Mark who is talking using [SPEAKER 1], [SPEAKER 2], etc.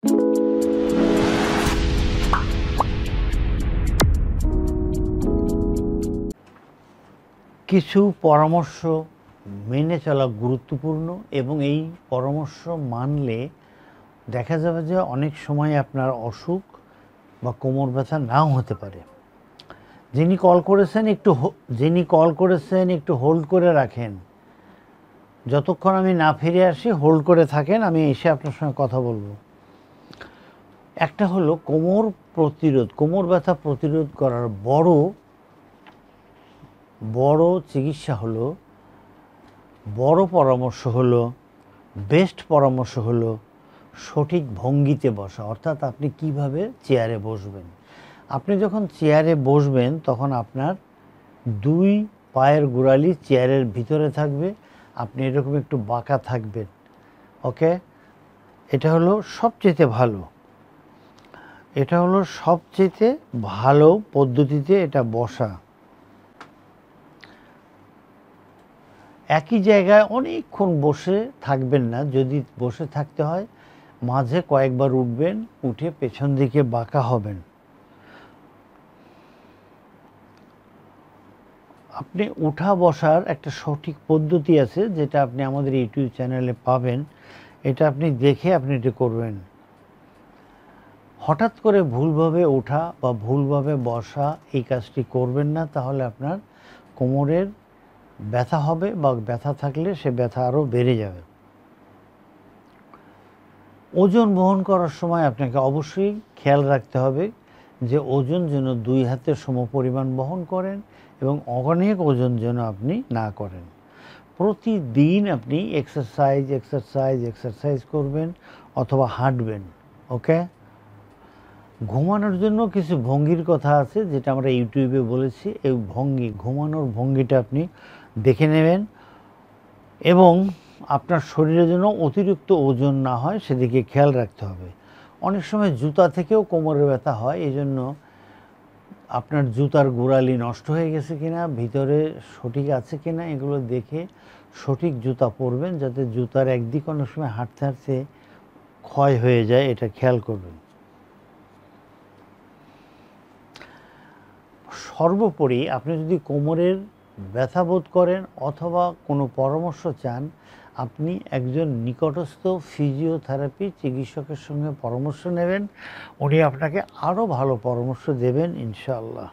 [SPEAKER 1] কিছু পরামর্শ মেনে চলা গুরুত্বপূর্ণ এবং এই পরামর্শ মানলে দেখা যাবে যে অনেক সময় আপনার অসুখ বা কোমর ব্যথা নাও হতে পারে যিনি কল করেছেন একটু যিনি কল করেছেন একটু হোল্ড করে রাখেন যতক্ষণ আমি না ফিরে আসি হোল্ড করে থাকেন আমি এসে আপনার সঙ্গে কথা বলবো একটা হলো কোমর প্রতিরোধ কোমর ব্যথা প্রতিরোধ করার বড় বড় চিকিৎসা হলো বড় পরামর্শ হলো বেস্ট পরামর্শ হলো সঠিক ভঙ্গিতে বসা অর্থাৎ আপনি কিভাবে চেয়ারে বসবেন আপনি যখন চেয়ারে বসবেন তখন আপনার দুই পায়ের গোড়ালি চেয়ারের ভিতরে থাকবে আপনি এরকম একটু বাঁকা থাকবেন ওকে এটা হলো সবচেয়ে ভালো এটা হলো সবচেয়ে ভালো পদ্ধতিতে এটা বসা একই জায়গায় অনেকক্ষণ বসে থাকবেন না যদি বসে থাকতে হয় মাঝে কয়েকবার উঠবেন উঠে পেছন দিকে বাঁকা হবেন আপনি উঠা বসার একটা সঠিক পদ্ধতি আছে যেটা আপনি আমাদের ইউটিউব চ্যানেলে পাবেন এটা আপনি দেখে আপনি এটা করবেন হঠাৎ করে ভুলভাবে ওঠা বা ভুলভাবে বসা এই কাজটি করবেন না তাহলে আপনার কোমরের ব্যথা হবে বা ব্যথা থাকলে সে ব্যথা আরও বেড়ে যাবে ওজন বহন করার সময় আপনাকে অবশ্যই খেয়াল রাখতে হবে যে ওজন যেন দুই হাতে সম পরিমাণ বহন করেন এবং অনেক ওজন যেন আপনি না করেন প্রতিদিন আপনি এক্সারসাইজ এক্সারসাইজ এক্সারসাইজ করবেন অথবা হাঁটবেন ওকে ঘুমানোর জন্য কিছু ভঙ্গির কথা আছে যেটা আমরা ইউটিউবে বলেছি এই ভঙ্গি ঘুমানোর ভঙ্গিটা আপনি দেখে নেবেন এবং আপনার শরীরের জন্য অতিরিক্ত ওজন না হয় সেদিকে খেয়াল রাখতে হবে অনেক সময় জুতা থেকেও কোমরে ব্যথা হয় এই জন্য আপনার জুতার গোড়ালি নষ্ট হয়ে গেছে কিনা ভিতরে সঠিক আছে কিনা এগুলো দেখে সঠিক জুতা পরবেন যাতে জুতার একদিক অনেক সময় হাঁটতে হাঁটতে ক্ষয় হয়ে যায় এটা খেয়াল করবেন সর্বোপরি আপনি যদি কোমরের ব্যথা বোধ করেন অথবা কোনো পরামর্শ চান আপনি একজন নিকটস্থ ফিজিওথেরাপি চিকিৎসকের সঙ্গে পরামর্শ নেবেন উনি আপনাকে আরও ভালো পরামর্শ দেবেন ইনশাআল্লাহ